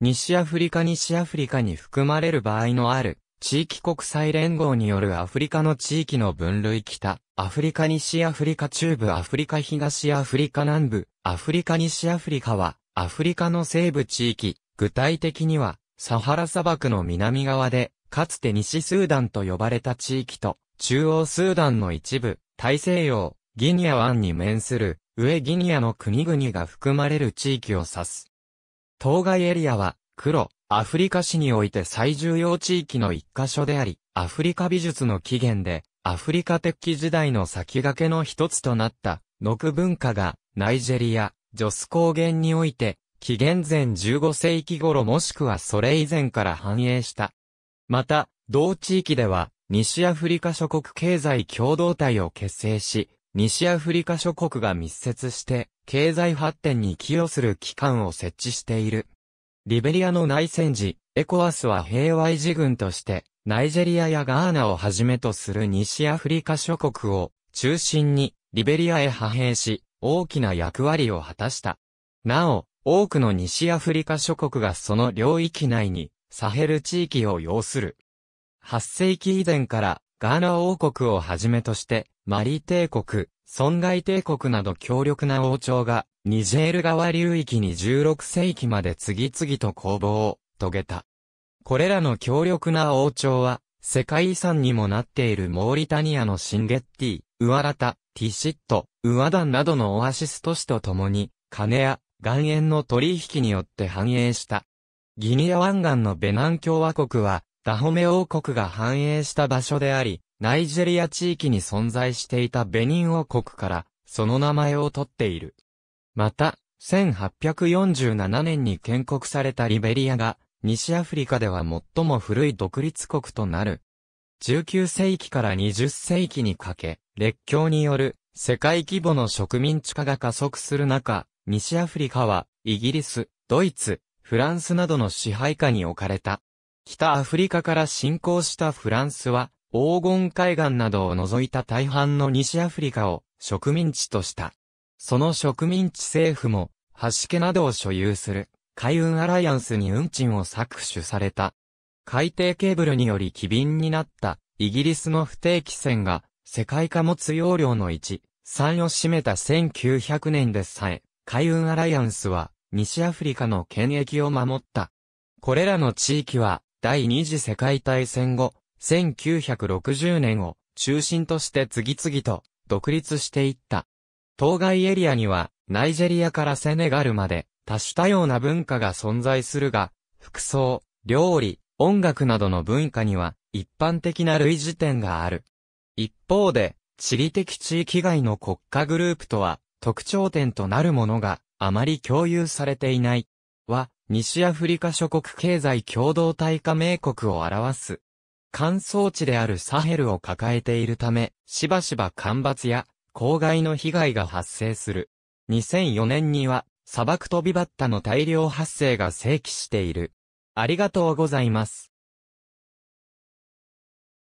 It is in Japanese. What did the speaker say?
西アフリカ西アフリカに含まれる場合のある、地域国際連合によるアフリカの地域の分類北、アフリカ西アフリカ中部アフリカ東アフリカ南部、アフリカ西アフリカは、アフリカの西部地域、具体的には、サハラ砂漠の南側で、かつて西スーダンと呼ばれた地域と、中央スーダンの一部、大西洋、ギニア湾に面する、上ギニアの国々が含まれる地域を指す。当該エリアは、黒、アフリカ市において最重要地域の一箇所であり、アフリカ美術の起源で、アフリカ鉄器時代の先駆けの一つとなった、ノク文化が、ナイジェリア、ジョス高原において、紀元前15世紀頃もしくはそれ以前から繁栄した。また、同地域では、西アフリカ諸国経済共同体を結成し、西アフリカ諸国が密接して、経済発展に寄与する機関を設置している。リベリアの内戦時、エコアスは平和維持軍として、ナイジェリアやガーナをはじめとする西アフリカ諸国を中心にリベリアへ派兵し、大きな役割を果たした。なお、多くの西アフリカ諸国がその領域内にサヘル地域を要する。8世紀以前からガーナ王国をはじめとしてマリ帝国、損害帝国など強力な王朝が、ニジェール川流域に16世紀まで次々と攻防を遂げた。これらの強力な王朝は、世界遺産にもなっているモーリタニアのシンゲッティ、ウアラタ、ティシット、ウアダンなどのオアシス都市とともに、金や岩塩の取引によって繁栄した。ギニア湾岸のベナン共和国は、ダホメ王国が繁栄した場所であり、ナイジェリア地域に存在していたベニン王国から、その名前を取っている。また、1847年に建国されたリベリアが、西アフリカでは最も古い独立国となる。19世紀から20世紀にかけ、列強による世界規模の植民地化が加速する中、西アフリカはイギリス、ドイツ、フランスなどの支配下に置かれた。北アフリカから侵攻したフランスは黄金海岸などを除いた大半の西アフリカを植民地とした。その植民地政府も、橋家などを所有する、海運アライアンスに運賃を搾取された。海底ケーブルにより機敏になった、イギリスの不定期船が、世界貨物容量の1、3を占めた1900年でさえ、海運アライアンスは、西アフリカの権益を守った。これらの地域は、第二次世界大戦後、1960年を中心として次々と独立していった。当該エリアには、ナイジェリアからセネガルまで、多種多様な文化が存在するが、服装、料理、音楽などの文化には、一般的な類似点がある。一方で、地理的地域外の国家グループとは、特徴点となるものが、あまり共有されていない。は、西アフリカ諸国経済共同体加盟国を表す。乾燥地であるサヘルを抱えているため、しばしば干ばつや、公害の被害が発生する。2004年には、砂漠飛びバッタの大量発生が正規している。ありがとうございます。